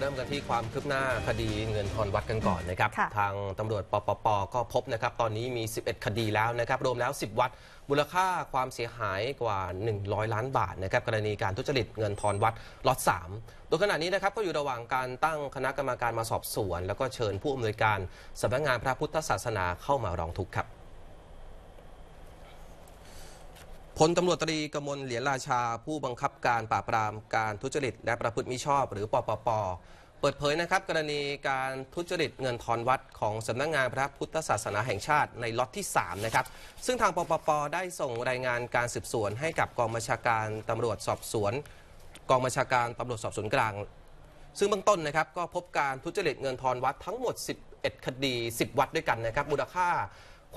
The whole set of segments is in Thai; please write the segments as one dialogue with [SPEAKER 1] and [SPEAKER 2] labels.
[SPEAKER 1] เริ่มกันที่ความคืบหน้าคดีเงินทอนวัดกันก่อนนะครับ ทางตำรวจปปปก็พบนะครับตอนนี้มี 11 คดีแล้วนะครับรวมแล้ว 10 วัด มูลค่าความเสียหายกว่า 100 ล้านบาทนะครับกรณีการทุจริตเงินทอนวัดล็อต3โดยขณะนี้นะครับก็อยู่ระหว่างการตั้งคณะกรรมการมาสอบสวน แล้วก็เชิญผู้อำนวยการสำนักงานพระพุทธศาสนาเข้ามาร้องทุกข์ครับพลตำรวจตรีกมลเหรียญราชา ผู้บังคับการปราบปรามการทุจริตและประพฤติมิชอบหรือปปป เปิดเผยนะครับ กรณีการทุจริตเงินทอนวัดของสำนักงงานพระพุทธศาสนาแห่งชาติในล็อตที่3นะครับซึ่งทางปปป ได้ส่งรายงานการสืบสวน ให้กับกองบัญชาการตำรวจสอบสวน กองบัญชาการตำรวจสอบสวนกลาง ซึ่งเบื้องต้นนะครับก็พบการทุจริตเงินทอนวัดทั้งหมด 11 คดี 10 วัดด้วยกันนะครับมูลค่า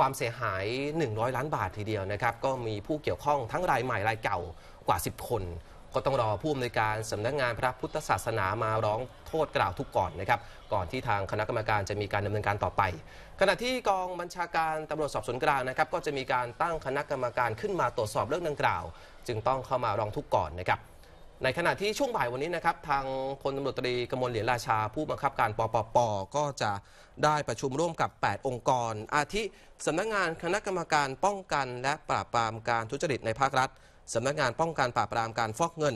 [SPEAKER 1] ความเสียหาย 100 ล้านบาททีเดียวนะครับ ก็มีผู้เกี่ยวข้องทั้งรายใหม่รายเก่ากว่า 10 คน ก็ต้องรอผู้อำนวยการสำนักงงานพระพุทธศาสนามาร้องโทษกล่าวทุกก่อนนะครับ ก่อนที่ทางคณะกรรมการจะมีการดำเนินการต่อไป ขณะที่กองบัญชาการตำรวจสอบสวนกลางนะครับ ก็จะมีการตั้งคณะกรรมการขึ้นมาตรวจสอบเรื่องดังกล่าวจึงต้องเข้ามาร้องทุกก่อนนะครับในขณะที่ช่วงบ่ายวันนี้นะครับ ทางพลตำรวจตรีกมลเหรียญราชาผู้บังคับการปปปก็จะได้ประชุมร่วมกับ 8 องค์กร อาทิสำนักงงานคณะกรรมการป้องกันและปราบปรามการทุจริตในภาครัฐสำนักงงานป้องกันปราบปรามการฟอกเงิน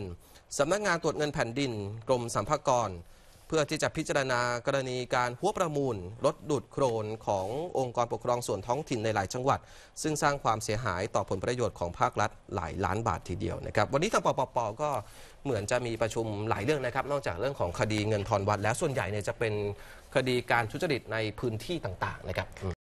[SPEAKER 1] สำนักงงานตรวจเงินแผ่นดิน กรมสัมภากรเพื่อที่จะพิจารณากรณีการหัวประมูลรถดูดโครนขององค์กรปกครองส่วนท้องถิ่นในหลายจังหวัด ซึ่งสร้างความเสียหายต่อผลประโยชน์ของภาครัฐหลายล้านบาททีเดียวนะครับ วันนี้ทางปปปก็เหมือนจะมีประชุมหลายเรื่องนะครับ นอกจากเรื่องของคดีเงินทอนวัด แล้วส่วนใหญ่เนี่ยจะเป็นคดีการทุจริตในพื้นที่ต่างๆ นะครับ